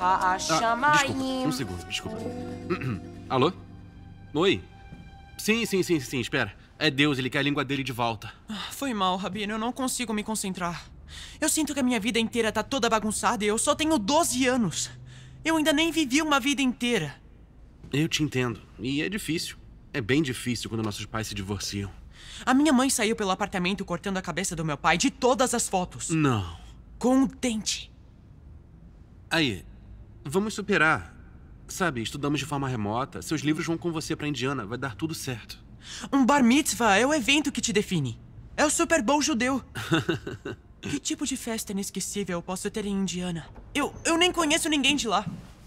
Ah, desculpa, um segundo, desculpa. Alô? Oi? Sim, sim, sim, sim, espera. É Deus, ele quer a língua dele de volta. Ah, foi mal, Rabino, eu não consigo me concentrar. Eu sinto que a minha vida inteira tá toda bagunçada e eu só tenho 12 anos. Eu ainda nem vivi uma vida inteira. Eu te entendo. E é difícil. É bem difícil quando nossos pais se divorciam. A minha mãe saiu pelo apartamento cortando a cabeça do meu pai de todas as fotos. Não. Com um dente. Aí, vamos superar. Sabe, estudamos de forma remota. Seus livros vão com você pra Indiana. Vai dar tudo certo. Um bar mitzvah é o evento que te define. É o Super Bowl judeu. que tipo de festa inesquecível eu posso ter em Indiana? Eu, eu nem conheço ninguém de lá.